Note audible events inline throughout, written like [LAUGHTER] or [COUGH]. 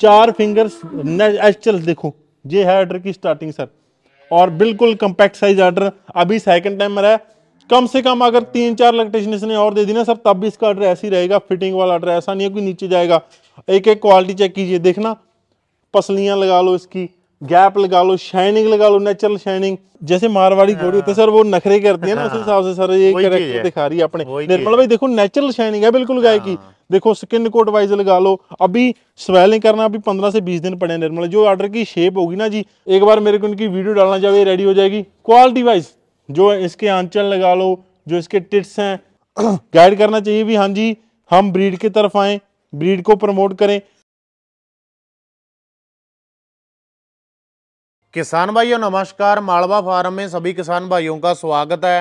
चार fingers actual देखो ये है ऑर्डर की स्टार्टिंग सर और बिल्कुल कंपैक्ट साइज ऑर्डर अभी सेकंड टाइम में रहा है कम से कम अगर तीन चार लैक्टेशन ने और दे दी ना सर तब भी इसका ऑर्डर ऐसे ही रहेगा फिटिंग वाला ऑर्डर ऐसा नहीं है कोई नीचे जाएगा एक एक क्वालिटी चेक कीजिए देखना पसलियाँ लगा लो इसकी गैप लगा लो शाइनिंग लगा लो नेचुरल शाइनिंग जैसे मारवाड़ी हाँ। घोड़ी होते सर वो नखरे करती है ना हाँ। उस हिसाब से सर ये करेक्टर दिखा रही है अपने निर्मल भाई देखो नेचुरल शाइनिंग है बिल्कुल गाय की हाँ। देखो स्किन कोट वाइज लगा लो अभी स्वेलिंग करना अभी पंद्रह से बीस दिन पड़े निर्मल जो ऑर्डर की शेप होगी ना जी एक बार मेरे को उनकी वीडियो डालना चाहिए रेडी हो जाएगी क्वालिटी वाइज जो इसके आंचल लगा लो जो इसके टिट्स हैं गाइड [CLEARS THROAT] करना चाहिए भी हाँ जी हम ब्रीड की तरफ आए ब्रीड को प्रमोट करें किसान भाइयों नमस्कार मालवा फार्म में सभी किसान भाइयों का स्वागत है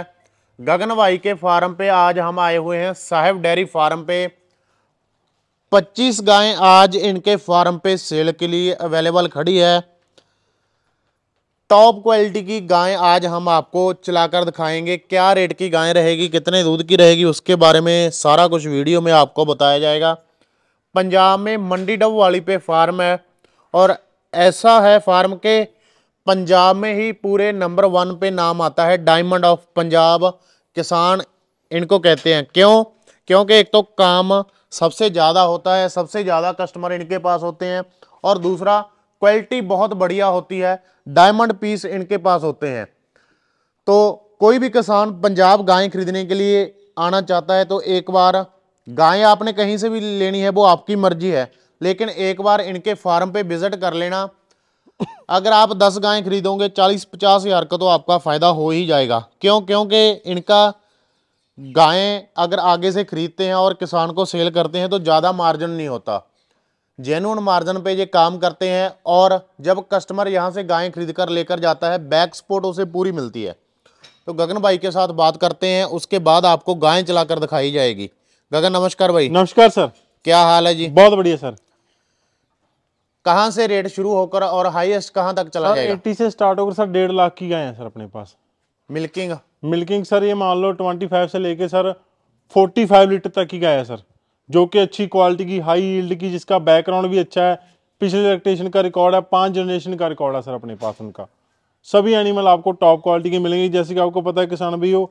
गगन भाई के फार्म पे आज हम आए हुए हैं साहेब डेयरी फार्म पे 25 गायें आज इनके फार्म पे सेल के लिए अवेलेबल खड़ी है टॉप क्वालिटी की गायें आज हम आपको चलाकर दिखाएंगे क्या रेट की गायें रहेगी कितने दूध की रहेगी उसके बारे में सारा कुछ वीडियो में आपको बताया जाएगा पंजाब में मंडी डब वाली पे फार्म है और ऐसा है फार्म के पंजाब में ही पूरे नंबर वन पे नाम आता है डायमंड ऑफ पंजाब किसान इनको कहते हैं क्यों क्योंकि एक तो काम सबसे ज़्यादा होता है सबसे ज़्यादा कस्टमर इनके पास होते हैं और दूसरा क्वालिटी बहुत बढ़िया होती है डायमंड पीस इनके पास होते हैं तो कोई भी किसान पंजाब गायें खरीदने के लिए आना चाहता है तो एक बार गायें आपने कहीं से भी लेनी है वो आपकी मर्जी है लेकिन एक बार इनके फार्म पे विज़िट कर लेना अगर आप दस गायें खरीदोगे चालीस पचास हज़ार का तो आपका फ़ायदा हो ही जाएगा क्यों क्योंकि इनका गायें अगर आगे से ख़रीदते हैं और किसान को सेल करते हैं तो ज़्यादा मार्जिन नहीं होता जेनुअन मार्जिन पे ये काम करते हैं और जब कस्टमर यहाँ से गायें खरीद कर लेकर जाता है बैक सपोर्ट उसे पूरी मिलती है तो गगन भाई के साथ बात करते हैं उसके बाद आपको गायें चलाकर दिखाई जाएगी गगन नमस्कार भाई नमस्कार सर क्या हाल है जी बहुत बढ़िया सर कहाँ से रेट शुरू होकर और हाईएस्ट कहाँ तक चला जाएगा एट्टी से स्टार्ट होकर सर डेढ़ लाख की गाय हैं सर अपने पास मिल्किंग मिल्किंग सर ये मान लो ट्वेंटी फाइव से लेके सर फोर्टी फाइव लीटर तक की गाय है सर जो कि अच्छी क्वालिटी की हाई ईल्ड की जिसका बैकग्राउंड भी अच्छा है पिछले इलेक्ट्रेशन का रिकॉर्ड है पाँच जनरेशन का रिकॉर्ड है सर अपने पास उनका सभी एनिमल आपको टॉप क्वालिटी के मिलेंगे जैसे कि आपको पता है किसान भी हो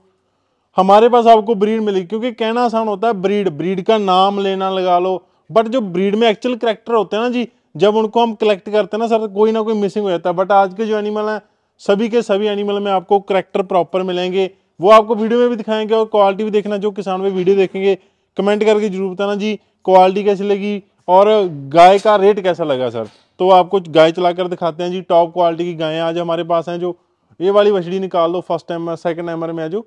हमारे पास आपको ब्रीड मिलेगी क्योंकि कहना आसान होता है ब्रीड ब्रीड का नाम लेना लगा लो बट जो ब्रीड में एक्चुअल करेक्टर होते हैं ना जी जब उनको हम कलेक्ट करते हैं ना सर कोई ना कोई मिसिंग हो जाता है बट आज के जो एनिमल हैं सभी के सभी एनिमल में आपको करेक्टर प्रॉपर मिलेंगे वो आपको वीडियो में भी दिखाएंगे और क्वालिटी भी देखना जो किसान में वीडियो देखेंगे कमेंट करके जरूर बताना जी क्वालिटी कैसी लगी और गाय का रेट कैसा लगा सर तो आपको गाय चला दिखाते हैं जी टॉप क्वालिटी की गायें आज हमारे पास हैं जो ये वाली बछड़ी निकाल लो फर्स्ट टाइम सेकेंड टाइमर में आज जो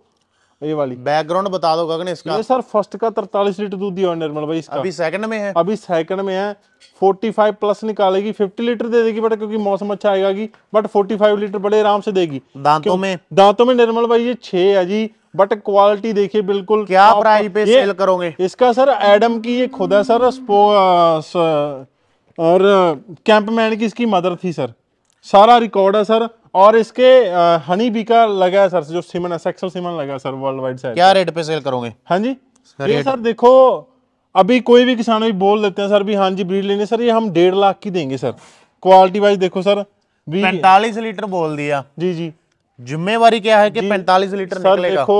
ये वाली बैकग्राउंड बता दो गगन इसका ये सर फर्स्ट का तरतालीस लीटर दूध दिया निर्मल मतलब भाई इसका अभी सेकंड में है अभी सेकंड में है 45 प्लस निकालेगी 50 लीटर दे देगी बट क्योंकि मौसम अच्छा आएगा की बट 45 लीटर बड़े आराम से देगी दांतों में दांतों में निर्मल भाई ये छह है जी बट क्वालिटी देखिए बिल्कुल क्या प्राइस पे सेल करोगे इसका सर एडम की ये खुद है सर और कैंपमैन की इसकी मदर थी सर सारा रिकॉर्ड है सर और इसके हनी बी का लगा है सर जो सीमन है सेक्सल सीमन लगा सर वर्ल्ड वाइड साइड क्या रेट पे सेल करोगे हाँ जी सर ये सर देखो अभी कोई भी किसान भी बोल देते हैं सर भी हाँ जी ब्रीड लेने सर ये हम डेढ़ लाख की देंगे सर क्वालिटी वाइज देखो सर पैंतालीस लीटर बोल दिया जी जी जिम्मेवारी क्या है कि पैंतालीस लीटर सर देखो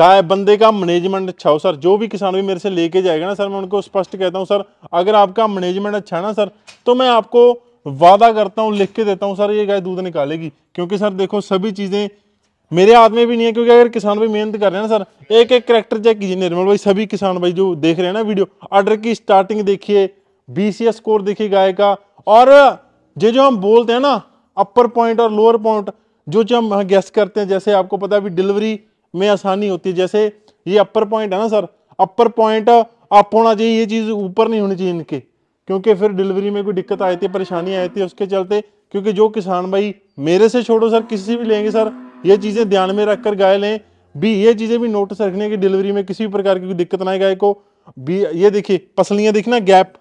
गाय बंदे का मैनेजमेंट अच्छा हो सर जो भी किसान भी मेरे से लेके जाएगा ना सर मैं उनको स्पष्ट कहता हूँ सर अगर आपका मैनेजमेंट अच्छा है ना सर तो मैं आपको वादा करता हूँ लिख के देता हूँ सर ये गाय दूध निकालेगी क्योंकि सर देखो सभी चीज़ें मेरे हाथ में भी नहीं है क्योंकि अगर किसान भाई मेहनत कर रहे हैं ना सर एक एक करेक्टर चेक कीजिए निर्मल भाई सभी किसान भाई जो देख रहे हैं ना वीडियो आर्डर की स्टार्टिंग देखिए बी स्कोर देखिए गाय का और ये जो हम बोलते हैं ना अपर पॉइंट और लोअर पॉइंट जो जो हम गेस करते हैं जैसे आपको पता है अभी डिलीवरी में आसानी होती है जैसे ये अपर पॉइंट है ना सर अपर पॉइंट अप होना चाहिए ये चीज़ ऊपर नहीं होनी चाहिए इनके क्योंकि फिर डिलीवरी में कोई दिक्कत आई थी परेशानी आई थी उसके चलते क्योंकि जो किसान भाई मेरे से छोड़ो सर किसी भी लेंगे सर ये चीज़ें ध्यान में रखकर गाय लें भी ये चीज़ें भी नोटिस रखने की डिलीवरी में किसी भी प्रकार की कोई दिक्कत ना आए गाय को भी ये देखिए पसलियाँ देखना गैप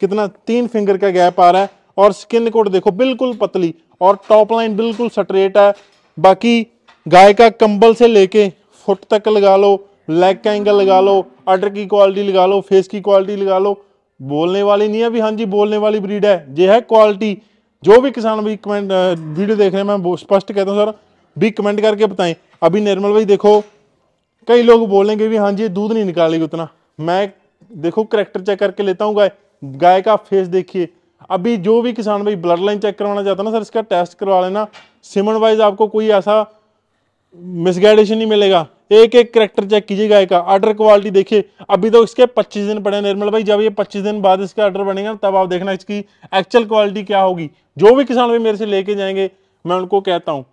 कितना तीन फिंगर का गैप आ रहा है और स्किन कोट देखो बिल्कुल पतली और टॉप लाइन बिल्कुल स्ट्रेट है बाकी गाय का कंबल से लेके फुट तक लगा लो लेग का एंगल लगा लो अडर की क्वालिटी लगा लो फेस की क्वालिटी लगा लो बोलने वाली नहीं है भी हाँ जी बोलने वाली ब्रीड है जे है क्वालिटी जो भी किसान भी कमेंट वीडियो देख रहे हैं मैं स्पष्ट कहता हूँ सर भी कमेंट करके बताएं अभी निर्मल भाई देखो कई लोग बोलेंगे भी हाँ जी दूध नहीं निकालेगी उतना मैं देखो करेक्टर चेक करके लेता हूँ गाय गाय का फेस देखिए अभी जो भी किसान भाई ब्लड लाइन चेक करवाना चाहता ना सर इसका टेस्ट करवा लेना सिमन वाइज आपको कोई ऐसा मिसगाइडेशन नहीं मिलेगा एक एक करेक्टर चेक कीजिए गाय का आर्डर क्वालिटी देखिए अभी तो इसके 25 दिन पड़े निर्मल भाई जब ये 25 दिन बाद इसका आर्डर बनेगा तब आप देखना इसकी एक्चुअल क्वालिटी क्या होगी जो भी किसान भी मेरे से लेके जाएंगे मैं उनको कहता हूँ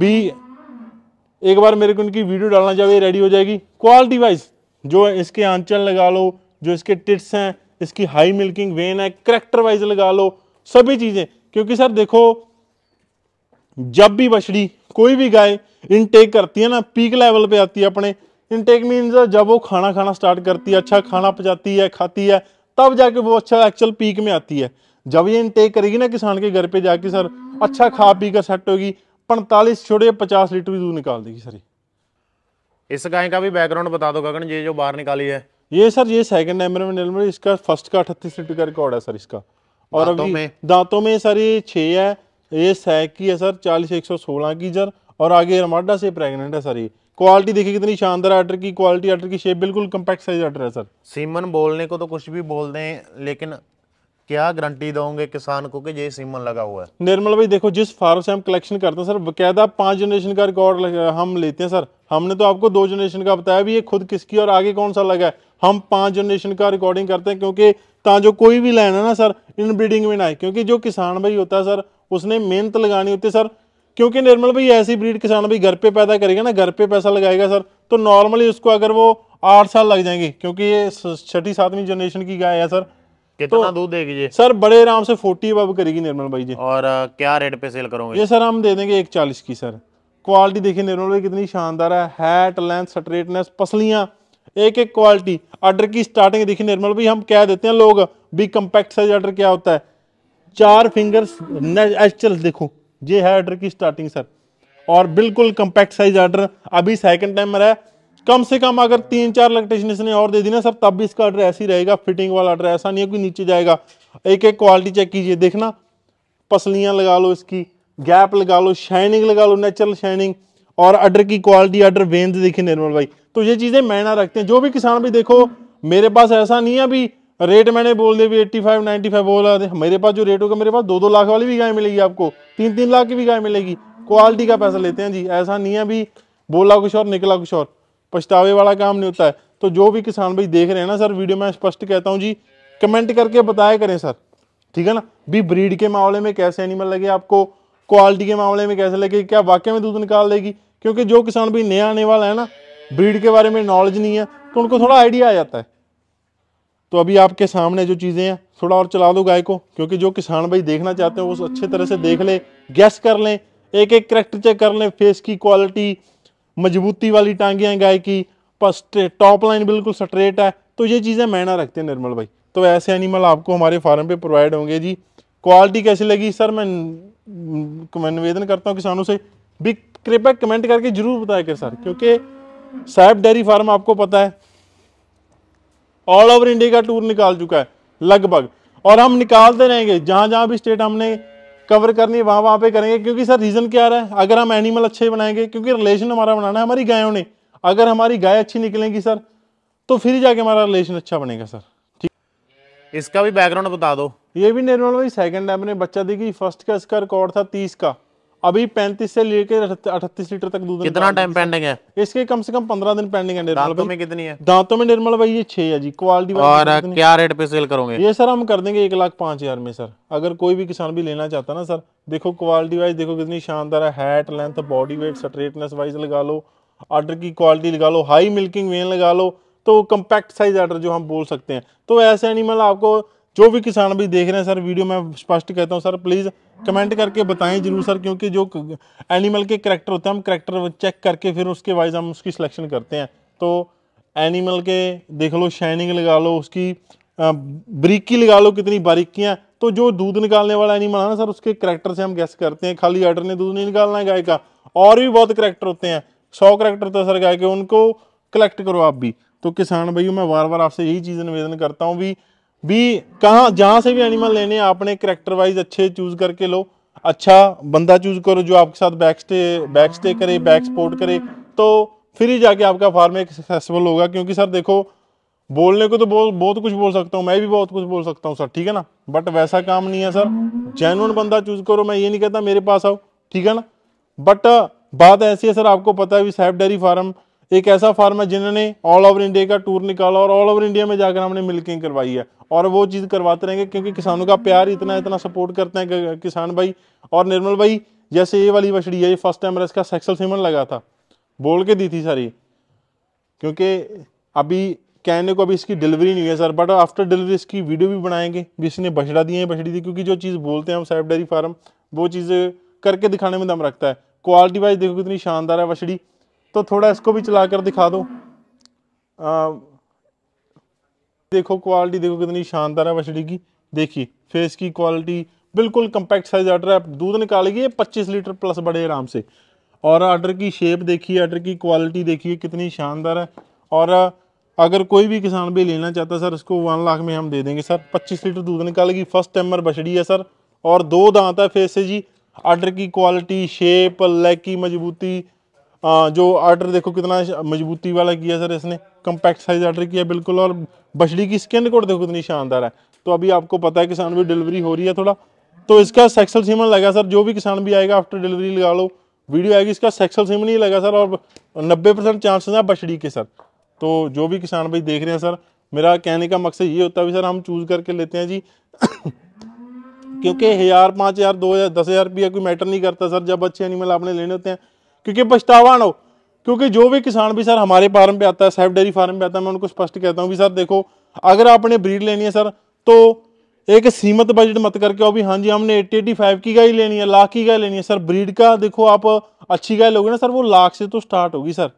भी एक बार मेरे को उनकी वीडियो डालना जब ये रेडी हो जाएगी क्वालिटी वाइज जो इसके आंचल लगा लो जो इसके टिट्स हैं इसकी हाई मिल्किंग वेन है करेक्टर वाइज लगा लो सभी चीज़ें क्योंकि सर देखो जब भी बछड़ी कोई भी गाय इनटेक करती है ना पीक लेवल पे आती है अपने इनटेक मीन्स जब वो खाना खाना स्टार्ट करती है अच्छा खाना पचाती है खाती है तब जाके वो अच्छा एक्चुअल पीक में आती है जब ये इनटेक करेगी ना किसान के घर पे जाके सर अच्छा खा पी कर सेट होगी पैंतालीस छोड़े पचास लीटर भी दूध निकाल देगी सर इस गाय का भी बैकग्राउंड बता दो गगन ये जो बाहर निकाली है ये सर ये सेकंड नंबर में इसका फर्स्ट का अठतीस लीटर का रिकॉर्ड है सर इसका और अभी दांतों में सर ये छे है ये सैक की है सर चालीस एक सौ सोलह की सर और आगे रमाडा से प्रेग्नेंट है सर ये क्वालिटी देखिए कितनी शानदार आटर की क्वालिटी आटर की शेप बिल्कुल कम्पैक्ट साइज आटर है सर सीमन बोलने को तो कुछ भी बोल दें लेकिन क्या गारंटी दोगे किसान को कि ये सीमन लगा हुआ है निर्मल भाई देखो जिस फार्म से हम कलेक्शन करते हैं सर बकायदा पांच जनरेशन का रिकॉर्ड हम लेते हैं सर हमने तो आपको दो जनरेशन का बताया भी ये खुद किसकी और आगे कौन सा लगा है हम पांच जनरेशन का रिकॉर्डिंग करते हैं क्योंकि जो कोई भी लाइन है ना सर इन ब्रीडिंग में ना है क्योंकि जो किसान भाई होता है सर उसने मेहनत लगानी होती है सर क्योंकि निर्मल भाई ऐसी ब्रीड किसान भाई घर पे पैदा करेगा ना घर पे पैसा लगाएगा सर तो नॉर्मली उसको अगर वो आठ साल लग जाएंगे क्योंकि ये छठी सातवीं जनरेशन की गाय है सर कितना तो, दूध देगी जी सर बड़े आराम से फोर्टी अब करेगी निर्मल भाई जी और क्या रेट पे सेल करोगे ये सर हम दे देंगे एक चालीस की सर क्वालिटी देखिए निर्मल भाई कितनी शानदार है हैट लेंथ स्ट्रेटनेस पसलियाँ एक एक क्वालिटी ऑर्डर की स्टार्टिंग देखिए निर्मल भाई हम क्या देते हैं लोग बिग कम्पैक्ट साइज ऑर्डर क्या होता है चार फिंगर्स एचल देखो ये है ऑर्डर की स्टार्टिंग सर और बिल्कुल कंपैक्ट साइज ऑर्डर अभी सेकंड टाइम मेरा कम से कम अगर तीन चार इलेक्ट्रिशन इसने और दे दी ना सर तब भी इसका ऑर्डर ऐसे ही रहेगा फिटिंग वाला ऑर्डर ऐसा नहीं है कोई नीचे जाएगा एक एक क्वालिटी चेक कीजिए देखना पसलियाँ लगा लो इसकी गैप लगा लो शाइनिंग लगा लो नेचुरल शाइनिंग और अडर की क्वालिटी अडर वेंद देखिए निर्मल भाई तो ये चीज़ें मैना रखते हैं जो भी किसान भी देखो मेरे पास ऐसा नहीं है अभी रेट मैंने बोल दिया भी नाइन्टी फाइव बोल दे मेरे पास जो रेट होगा मेरे पास दो दो लाख वाली भी गाय मिलेगी आपको तीन तीन लाख की भी गाय मिलेगी क्वालिटी का पैसा लेते हैं जी ऐसा नहीं है भी बोला कुछ और निकला कुछ और पछतावे वाला काम नहीं होता है तो जो भी किसान भाई देख रहे हैं ना सर वीडियो में स्पष्ट कहता हूँ जी कमेंट करके बताया करें सर ठीक है ना भी ब्रीड के मामले में कैसे एनिमल लगे आपको क्वालिटी के मामले में कैसे लगे क्या वाकई में दूध निकाल देगी क्योंकि जो किसान भाई नया आने वाला है ना ब्रीड के बारे में नॉलेज नहीं है तो उनको थोड़ा आइडिया आ जाता है तो अभी आपके सामने जो चीज़ें हैं थोड़ा और चला दो गाय को क्योंकि जो किसान भाई देखना चाहते हैं वो अच्छे तरह से देख लें गैस कर लें एक एक करेक्टर चेक कर लें फेस की क्वालिटी मजबूती वाली टांगियाँ गाय की टॉप लाइन बिल्कुल स्ट्रेट है तो ये चीज़ें मैना रखते हैं निर्मल भाई तो ऐसे एनिमल आपको हमारे फार्म पे प्रोवाइड होंगे जी क्वालिटी कैसी लगी सर मैं निवेदन करता हूँ किसानों से भी कृपया कमेंट करके जरूर बताया कर सर क्योंकि साहब डेयरी फार्म आपको पता है ऑल ओवर इंडिया का टूर निकाल चुका है लगभग और हम निकालते रहेंगे जहाँ जहाँ भी स्टेट हमने कवर करनी है वहाँ वहाँ पे करेंगे क्योंकि सर रीज़न क्या रहा है अगर हम एनिमल अच्छे बनाएंगे क्योंकि रिलेशन हमारा बनाना है हमारी गायों ने अगर हमारी गाय अच्छी निकलेंगी सर तो फिर जाके हमारा रिलेशन अच्छा बनेगा सर ठीक इसका भी बैकग्राउंड बता दो ये भी निर्मल भाई सेकंड टाइम ने बच्चा देखिए फर्स्ट का इसका रिकॉर्ड था तीस का अभी 35 से लेकर 38 लीटर तक दूध कितना टाइम पेंडिंग है इसके कम से कम 15 दिन पेंडिंग है दांतों में कितनी है दांतों में निर्मल भाई ये छह है जी क्वालिटी और क्या रेट पे सेल करोगे ये सर हम कर देंगे एक लाख पांच हजार में सर अगर कोई भी किसान भी लेना चाहता ना सर देखो क्वालिटी वाइज देखो कितनी शानदार height length body weight straightness wise लगा लो आर्डर की क्वालिटी लगा लो हाई मिल्किंग वेन लगा लो तो कम्पैक्ट साइज आर्डर जो हम बोल सकते हैं तो ऐसे एनिमल आपको जो भी किसान भी देख रहे हैं सर वीडियो मैं स्पष्ट कहता हूँ सर प्लीज़ कमेंट करके बताएं जरूर सर क्योंकि जो एनिमल के करेक्टर होते हैं हम करेक्टर चेक करके फिर उसके वाइज हम उसकी सिलेक्शन करते हैं तो एनिमल के देख लो शाइनिंग लगा लो उसकी बरीकी लगा लो कितनी बारीकियाँ तो जो दूध निकालने वाला एनिमल है ना सर उसके करैक्टर से हम गैस करते हैं खाली आर्डर ने दूध नहीं निकालना है गाय का और भी बहुत करैक्टर होते हैं सौ करैक्टर होता है सर गाय के उनको कलेक्ट करो आप भी तो किसान भाइयों मैं बार बार आपसे यही चीज़ निवेदन करता हूँ भी भी कहाँ जहाँ से भी एनिमल लेने आपने करेक्टर वाइज अच्छे चूज़ करके लो अच्छा बंदा चूज़ करो जो आपके साथ बैक स्टे बैक स्टे करे बैक सपोर्ट करे तो फिर ही जाके आपका फार्म एक सक्सेसफुल होगा क्योंकि सर देखो बोलने को तो बहुत बहुत कुछ बोल सकता हूँ मैं भी बहुत कुछ बोल सकता हूँ सर ठीक है ना बट वैसा काम नहीं है सर जेनुअन बंदा चूज़ करो मैं ये नहीं कहता मेरे पास आओ ठीक है ना बट बात ऐसी है सर आपको पता है सैफ डेयरी फार्म एक ऐसा फार्म है जिन्होंने ऑल ओवर इंडिया का टूर निकाला और ऑल ओवर इंडिया में जाकर हमने मिल्किंग करवाई है और वो चीज़ करवाते रहेंगे क्योंकि किसानों का प्यार इतना इतना सपोर्ट करते हैं किसान भाई और निर्मल भाई जैसे ये वाली बछड़ी है ये फर्स्ट टाइम इसका सेक्सल सीमन लगा था बोल के दी थी सारी क्योंकि अभी कहने को अभी इसकी डिलीवरी नहीं है सर बट आफ्टर डिलीवरी इसकी वीडियो भी बनाएंगे भी इसने बछड़ा दी है बछड़ी दी क्योंकि जो चीज़ बोलते हैं हम साइब डेयरी फार्म वो चीज़ करके दिखाने में दम रखता है क्वालिटी वाइज देखो कितनी शानदार है बछड़ी तो थोड़ा इसको भी चला कर दिखा दो आ, देखो क्वालिटी देखो कितनी शानदार है बछड़ी की देखिए फेस की क्वालिटी बिल्कुल कंपैक्ट साइज आर्डर है दूध निकालिए पच्चीस लीटर प्लस बड़े आराम से और आर्डर की शेप देखिए आर्डर की क्वालिटी देखिए कितनी शानदार है और अगर कोई भी किसान भी लेना चाहता है सर इसको वन लाख में हम दे देंगे सर पच्चीस लीटर दूध निकालेगी फर्स्ट टाइमर बछड़ी है सर और दो दांत है फेस से जी आर्डर की क्वालिटी शेप लेग की मजबूती जो आर्डर देखो कितना मजबूती वाला किया सर इसने कम्पैक्ट साइज ऑर्डर किया बिल्कुल और बछड़ी की स्किन कोट देखो इतनी शानदार है तो अभी आपको पता है किसान भी डिलीवरी हो रही है थोड़ा तो इसका सेक्सल सीमन लगा सर जो भी किसान भी आएगा आफ्टर डिलीवरी लगा लो वीडियो आएगी इसका सेक्सल सीमन ही लगा सर और नब्बे परसेंट चांसेस हैं बछड़ी के सर तो जो भी किसान भाई देख रहे हैं सर मेरा कहने का मकसद ये होता है सर हम चूज़ करके लेते हैं जी [COUGHS] क्योंकि हज़ार पाँच हज़ार दो हज़ार दस हज़ार रुपया कोई मैटर नहीं करता सर जब अच्छे एनिमल आपने लेने होते हैं क्योंकि पछतावा ना हो क्योंकि जो भी किसान भी सर हमारे फार्म पे आता है सेफ डेयरी फार्म पे आता है मैं उनको स्पष्ट कहता हूँ भी सर देखो अगर आपने ब्रीड लेनी है सर तो एक सीमित बजट मत करके हो भी हाँ जी हमने एट्टी एटी फाइव की गाय लेनी है लाख की गाय लेनी है सर ब्रीड का देखो आप अच्छी गाय लोगे ना सर वो लाख से तो स्टार्ट होगी सर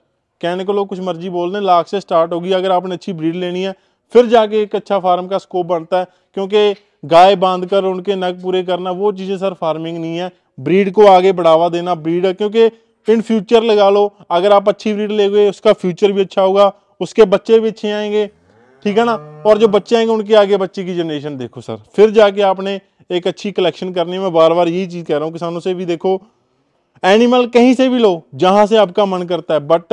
कहने को लोग कुछ मर्जी बोल दें लाख से स्टार्ट होगी अगर आपने अच्छी ब्रीड लेनी है फिर जाके एक अच्छा फार्म का स्कोप बनता है क्योंकि गाय बांध कर उनके नग पूरे करना वो चीज़ें सर फार्मिंग नहीं है ब्रीड को आगे बढ़ावा देना ब्रीड क्योंकि इन फ्यूचर लगा लो अगर आप अच्छी ब्रीड ले उसका फ्यूचर भी अच्छा होगा उसके बच्चे भी अच्छे आएंगे ठीक है ना और जो बच्चे आएंगे उनके आगे बच्चे की जनरेशन देखो सर फिर जाके आपने एक अच्छी कलेक्शन करनी मैं बार बार यही चीज़ कह रहा हूँ किसानों से भी देखो एनिमल कहीं से भी लो जहां से आपका मन करता है बट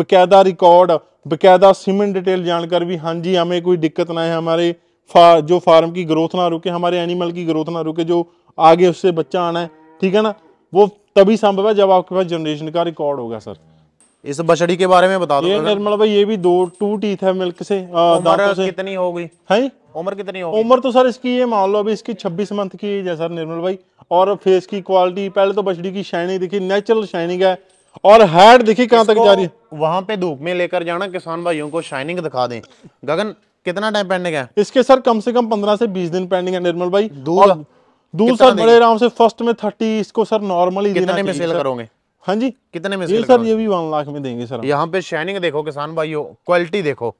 बकायदा रिकॉर्ड बकायदा सिमन डिटेल जानकर भी हाँ जी हमें कोई दिक्कत ना है हमारे फा, जो फार्म की ग्रोथ ना रुके हमारे एनिमल की ग्रोथ ना रुके जो आगे उससे बच्चा आना है ठीक है ना वो तभी संभव है जब आपके पास जनरेशन का रिकॉर्ड होगा सर इस बछड़ी के बारे में बता दो ये निर्मल भाई ये भी दो टू टीथ है मिल्क से उम्र कितनी हो गई है उम्र कितनी हो उम्र तो सर इसकी ये मान लो अभी इसकी 26 मंथ की एज है सर निर्मल भाई और फेस की क्वालिटी पहले तो बछड़ी की शाइनिंग दिखी नेचुरल शाइनिंग है और हेड देखिए कहाँ तक जा रही है वहां पे धूप में लेकर जाना किसान भाइयों को शाइनिंग दिखा दें गगन कितना टाइम पेंडिंग है इसके सर कम से कम पंद्रह से बीस दिन पेंडिंग है निर्मल भाई दूर दूसरा बड़े आराम से फर्स्ट में थर्टी इसको सर नॉर्मल ही कितने में सेल करोगे हाँ जी कितने में सेल सर ये भी वन लाख में देंगे सर यहाँ पे शाइनिंग देखो किसान भाई क्वालिटी देखो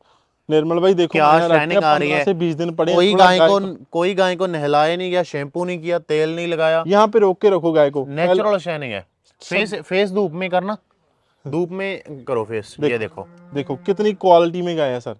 निर्मल भाई देखो क्या शाइनिंग आ रही है बीस दिन पड़े कोई गाय को कोई गाय को नहलाया नहीं गया शैम्पू नहीं किया तेल नहीं लगाया यहाँ पे रोक के रखो गाय को नेचुरल शाइनिंग है फेस फेस धूप में करना धूप में करो फेस ये देखो देखो कितनी क्वालिटी में गाय है सर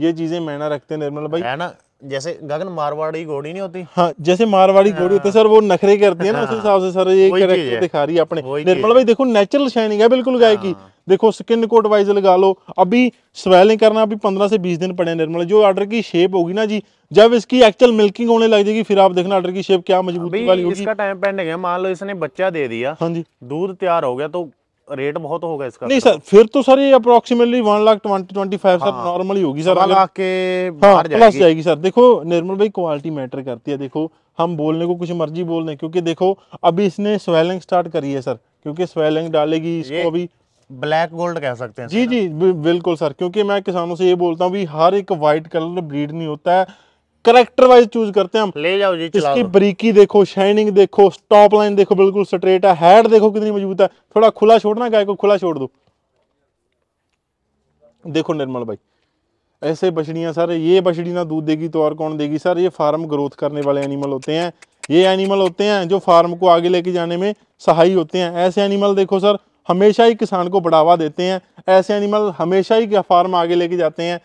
ये चीजें मैना रखते हैं निर्मल भाई है ना जैसे गगन मारवाड़ी घोड़ी नहीं होती हाँ जैसे मारवाड़ी घोड़ी हाँ। होती है सर वो नखरे करती है ना उस हाँ। हिसाब से सर ये करेक्टर दिखा रही है अपने निर्मल मतलब भाई देखो नेचुरल शाइनिंग है बिल्कुल गाय की हाँ। देखो स्किन कोट वाइज लगा लो अभी स्वेलिंग करना अभी पंद्रह से बीस दिन पड़े निर्मल जो ऑर्डर की शेप होगी ना जी जब इसकी एक्चुअल मिल्किंग होने लग जाएगी फिर आप देखना ऑर्डर की शेप क्या मजबूती वाली होगी इसका टाइम पेंडिंग है मान लो इसने बच्चा दे दिया हाँ जी दूध तैयार हो गया तो रेट बहुत होगा इसका नहीं तो। सर फिर तो सर ये approximately one lakh twenty twenty five sir normal हाँ। ही होगी सर के हाँ, प्लस जाएगी सर देखो निर्मल भाई क्वालिटी मैटर करती है देखो हम बोलने को कुछ मर्जी बोल रहे क्योंकि देखो अभी इसने स्वेलिंग स्टार्ट करी है सर क्योंकि स्वेलिंग डालेगी इसको अभी ब्लैक गोल्ड कह सकते हैं जी जी बिल्कुल सर क्योंकि मैं किसानों से ये बोलता हूँ हर एक व्हाइट कलर ब्रीड नहीं होता है करेक्टर वाइज चूज करते हैं हम ले जाओ जी इसकी बरीकी देखो शाइनिंग देखो स्टॉप लाइन देखो बिल्कुल स्ट्रेट है हेड देखो कितनी मजबूत है थोड़ा खुला छोड़ना गाय को खुला छोड़ दो देखो निर्मल भाई ऐसे बछड़ियाँ सर ये बछड़ी ना दूध देगी तो और कौन देगी सर ये फार्म ग्रोथ करने वाले एनिमल होते हैं ये एनिमल होते हैं जो फार्म को आगे लेके जाने में सहाय होते हैं ऐसे एनिमल देखो सर हमेशा ही किसान को बढ़ावा देते हैं ऐसे एनिमल हमेशा ही फार्म आगे लेके जाते हैं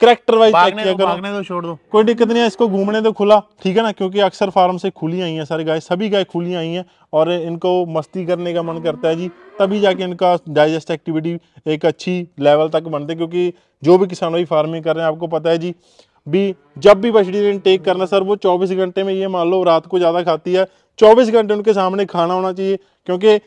करेक्टर वाइज चेक किया करो भागने दो छोड़ दो कोई दिक्कत नहीं है इसको घूमने दो खुला ठीक है ना क्योंकि अक्सर फार्म से खुली आई हैं सारी गाय सभी गाय खुली आई हैं और इनको मस्ती करने का मन करता है जी तभी जाके इनका डाइजेस्ट एक्टिविटी एक अच्छी लेवल तक बनते क्योंकि जो भी किसान भाई फार्मिंग कर रहे हैं आपको पता है जी भी जब भी बछड़ी इनटेक करना सर वो 24 घंटे में ये मान लो रात को ज़्यादा खाती है 24 घंटे उनके सामने खाना होना चाहिए क्योंकि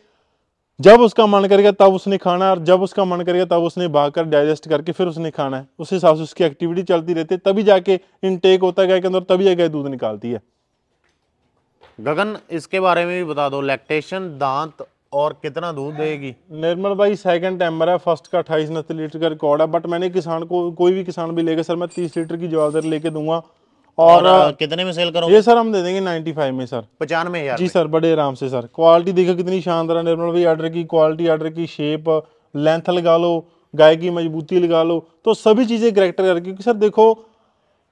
जब उसका मन करेगा तब उसने खाना और जब उसका मन करेगा तब उसने बहाकर डाइजेस्ट करके फिर उसने खाना है उस हिसाब से उसकी एक्टिविटी चलती रहती है तभी जाके इनटेक होता है गाय के अंदर तभी गाय दूध निकालती है गगन इसके बारे में भी बता दो लैक्टेशन दांत और कितना दूध देगी निर्मल भाई सेकंड टाइमर है फर्स्ट का अट्ठाईस उनतीस लीटर का रिकॉर्ड है बट मैंने किसान को कोई भी किसान भी लेगा सर मैं तीस लीटर की जवाबदारी लेके दूंगा और, और कितने में सेल करो ये सर हम दे देंगे 95 में सर पचानवे जी सर बड़े आराम से सर क्वालिटी देखो कितनी शानदार है निर्मल भाई आर्डर की क्वालिटी आर्डर की शेप लेंथ लगा लो गाय की मजबूती लगा लो तो सभी चीज़ें करेक्टर कर क्योंकि सर देखो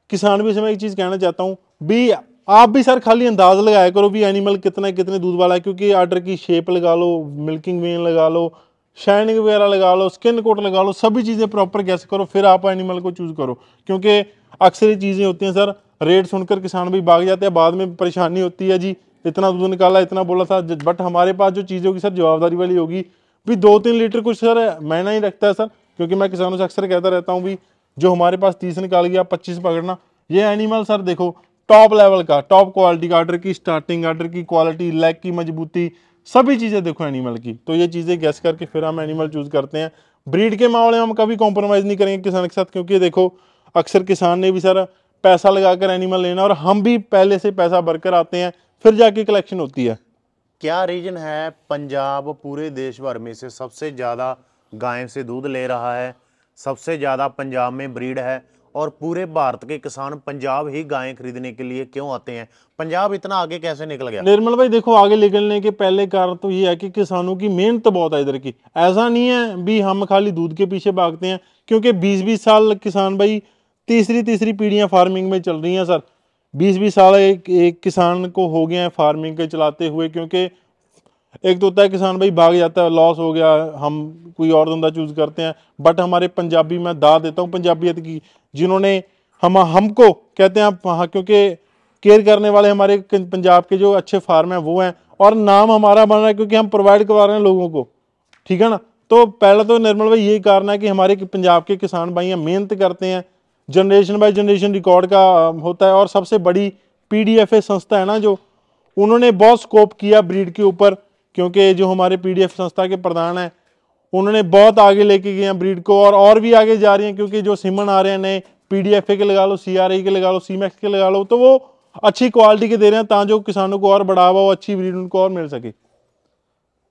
किसान भी से एक चीज़ कहना चाहता हूँ भी आप भी सर खाली अंदाज लगाया करो भी एनिमल कितना कितने दूध वाला है क्योंकि आर्डर की शेप लगा लो मिल्किंग वेन लगा लो शाइनिंग वगैरह लगा लो स्किन कोट लगा लो सभी चीज़ें प्रॉपर गैस करो फिर आप एनिमल को चूज़ करो क्योंकि अक्सर ये चीज़ें होती हैं सर रेट सुनकर किसान भी भाग जाते हैं बाद में परेशानी होती है जी इतना दूध तो निकाला इतना बोला था बट हमारे पास जो चीज़ होगी सर जवाबदारी वाली होगी भी दो तीन लीटर कुछ सर महीना ही रखता है सर क्योंकि मैं किसानों से अक्सर कहता रहता हूँ भी जो हमारे पास तीस निकाल गया पच्चीस पकड़ना ये एनिमल सर देखो टॉप लेवल का टॉप क्वालिटी का आर्डर की स्टार्टिंग आर्डर की क्वालिटी लैग की मजबूती सभी चीज़ें देखो एनिमल की तो ये चीज़ें गैस करके फिर हम एनिमल चूज़ करते हैं ब्रीड के मामले में हम कभी कॉम्प्रोमाइज़ नहीं करेंगे किसान के साथ क्योंकि देखो अक्सर किसान ने भी सर पैसा लगा कर एनिमल लेना और हम भी पहले से पैसा भरकर आते हैं फिर जाके कलेक्शन होती है क्या रीजन है पंजाब पूरे देश भर में से सबसे ज़्यादा गाय से दूध ले रहा है सबसे ज़्यादा पंजाब में ब्रीड है और पूरे भारत के किसान पंजाब ही गायें खरीदने के लिए क्यों आते हैं पंजाब इतना आगे कैसे निकल गया निर्मल भाई देखो आगे निकलने के पहले कारण तो ये है कि किसानों की मेहनत तो बहुत है इधर की ऐसा नहीं है भी हम खाली दूध के पीछे भागते हैं क्योंकि बीस बीस साल किसान भाई तीसरी तीसरी पीढ़ियाँ फार्मिंग में चल रही हैं सर बीस बीस साल एक, एक किसान को हो गया है फार्मिंग के चलाते हुए क्योंकि एक तो होता है किसान भाई भाग जाता है लॉस हो गया हम कोई और धंधा चूज़ करते हैं बट हमारे पंजाबी मैं दा देता हूँ पंजाबीत की जिन्होंने हम हमको कहते हैं आप क्योंकि केयर करने वाले हमारे पंजाब के जो अच्छे फार्म हैं वो हैं और नाम हमारा बन रहा है क्योंकि हम प्रोवाइड करवा रहे हैं लोगों को ठीक है ना तो पहला तो निर्मल भाई यही कारण है कि हमारे पंजाब के किसान भाई मेहनत करते हैं जनरेशन बाय जनरेशन रिकॉर्ड का होता है और सबसे बड़ी पी संस्था है ना जो उन्होंने बहुत स्कोप किया ब्रीड के ऊपर क्योंकि जो हमारे पी संस्था के प्रधान हैं उन्होंने बहुत आगे लेके गए हैं ब्रीड को और और भी आगे जा रही हैं क्योंकि जो सिमन आ रहे हैं नए पी के लगा लो सी के लगा लो सी के लगा लो तो वो अच्छी क्वालिटी के दे रहे हैं ताकि किसानों को और बढ़ावा हो अच्छी ब्रीड उनको और मिल सके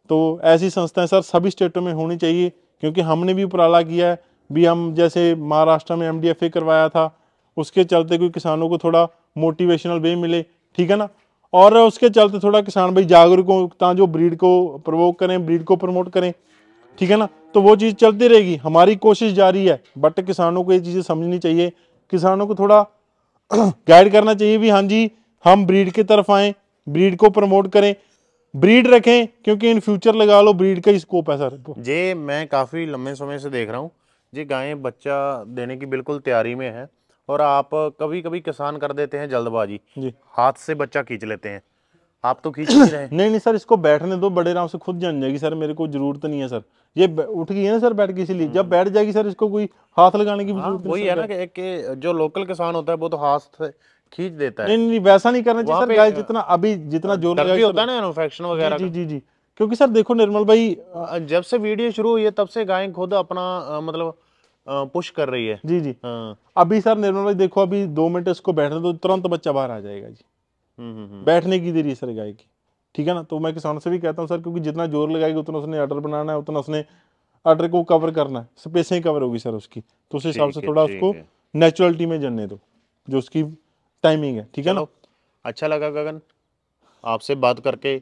तो ऐसी संस्थाएं सर सभी स्टेटों में होनी चाहिए क्योंकि हमने भी उपराला किया है भी हम जैसे महाराष्ट्र में एम करवाया था उसके चलते कोई किसानों को थोड़ा मोटिवेशनल वे मिले ठीक है ना और उसके चलते थोड़ा किसान भाई जागरूक हो ता जो ब्रीड को प्रवोक करें ब्रीड को प्रमोट करें ठीक है ना तो वो चीज़ चलती रहेगी हमारी कोशिश जारी है बट किसानों को ये चीज़ें समझनी चाहिए किसानों को थोड़ा गाइड [CLEARS THROAT] करना चाहिए भी हाँ जी हम ब्रीड की तरफ आएँ ब्रीड को प्रमोट करें ब्रीड रखें क्योंकि इन फ्यूचर लगा लो ब्रीड का ही स्कोप है सर जे मैं काफ़ी लंबे समय से देख रहा हूँ जी गायें बच्चा देने की बिल्कुल तैयारी में है और आप कभी कभी किसान कर देते हैं जल्दबाजी हाथ से बच्चा खींच लेते हैं आप तो खींच नहीं रहे [COUGHS] नहीं नहीं सर इसको बैठने दो बड़े आराम से खुद जान जाएगी सर मेरे को जरूरत नहीं है सर ये उठ गई है ना सर बैठ के इसीलिए जब हम्म। बैठ जाएगी सर इसको कोई हाथ लगाने की हाँ, जरूरत वही है ना कि, एक जो लोकल किसान होता है वो तो हाथ खींच देता है नहीं नहीं वैसा नहीं करना चाहिए सर जितना अभी जितना जोर होता है ना इन्फेक्शन वगैरह जी जी जी क्योंकि सर देखो निर्मल भाई जब से वीडियो शुरू हुई है तब से गाय खुद अपना मतलब पुश कर रही है जी जी हाँ। अभी सर निर्मल भाई देखो अभी दो मिनट इसको बैठने दो तुरंत बच्चा बाहर आ जाएगा जी हम्म, हम्म, हम्म। बैठने की देरी सर गाय की ठीक है ना तो मैं किसान से भी कहता हूँ सर क्योंकि जितना जोर लगाएगी उतना उसने अडर बनाना है उतना उसने अर्डर को कवर करना है ही कवर होगी सर उसकी तो उस हिसाब से थोड़ा उसको नेचुरलिटी में जनने दो जो उसकी टाइमिंग है ठीक है ना अच्छा लगा गगन आपसे बात करके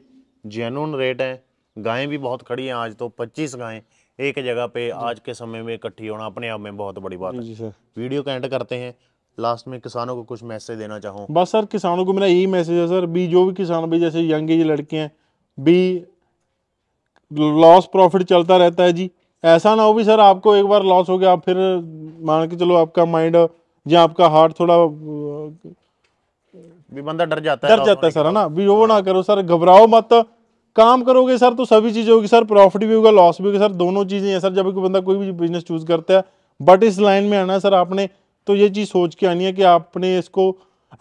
जेनुअन रेट है गायें भी बहुत खड़ी हैं आज तो पच्चीस गायें एक जगह पे आज के समय में इकट्ठी होना अपने आप में बहुत बड़ी बात है वीडियो का एंड करते हैं लास्ट में किसानों को कुछ मैसेज देना चाहूँ बस सर किसानों को मेरा यही मैसेज है सर भी जो भी किसान भी जैसे यंग एज लड़के हैं भी लॉस प्रॉफिट चलता रहता है जी ऐसा ना हो भी सर आपको एक बार लॉस हो गया आप फिर मान के चलो आपका माइंड या आपका हार्ट थोड़ा भी बंदा डर जाता है डर जाता है सर है ना भी वो ना करो सर घबराओ मत काम करोगे सर तो सभी चीज़ होगी सर प्रॉफिट भी होगा लॉस भी होगा सर दोनों चीज़ें हैं सर जब कोई बंदा कोई भी बिजनेस चूज़ करता है बट इस लाइन में आना है सर आपने तो ये चीज़ सोच के आनी है कि आपने इसको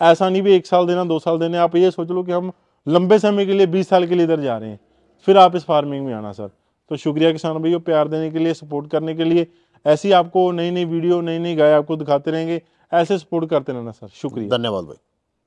ऐसा नहीं भी एक साल देना दो साल देना आप ये सोच लो कि हम लंबे समय के लिए बीस साल के लिए इधर जा रहे हैं फिर आप इस फार्मिंग में आना सर तो शुक्रिया किसान भाइयों प्यार देने के लिए सपोर्ट करने के लिए ऐसी आपको नई नई वीडियो नई नई गाय आपको दिखाते रहेंगे ऐसे सपोर्ट करते रहना सर शुक्रिया धन्यवाद भाई